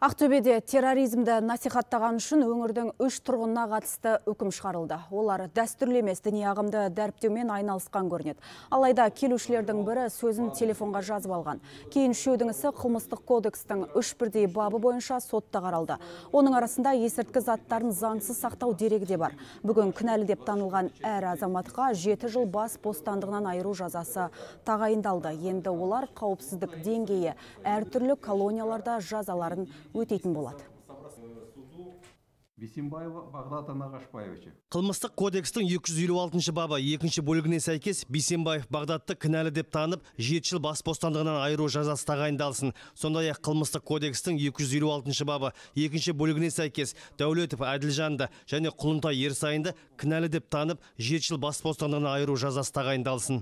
Ақтөбеде терроризмді насихаттаған үшін өңірдің үш тұрғынына қатысты үкім шығарылды. Олар дәстүрлі емес діни ағымды дәріптеумен айналысқан көрінеді. Алайда келушілердің бірі сөзін телефонға жазып алған. Кейін үшеудің ісі қылмыстық кодекстің үш бірдей бабы бойынша сотта қаралды. Оның арасында есірткі заттарын заңсыз сақтау дерегі де бар. Бүгін кінәлі деп танылған әр азаматқа жеті жыл бас бостандығынан айыру жазасы тағайындалды. Енді олар қауіпсіздік деңгейі әртүрлі колонияларда жазаларын өтейтін болады қылмыстық кодекстің 256 бабы екінші бөлігіне сәйкес бейсенбаев бағдатты кінәлі деп танып жеті жыл бас бостандығынан айыру жазасы тағайындалсын сондай ақ қылмыстық кодекстің 256 бабы екінші бөлігіне сәйкес дәулетов әділжанды және құлынтай ерсайынды кінәлі деп танып жеті жыл бас бостандығынан айыру жазасы тағайындалсын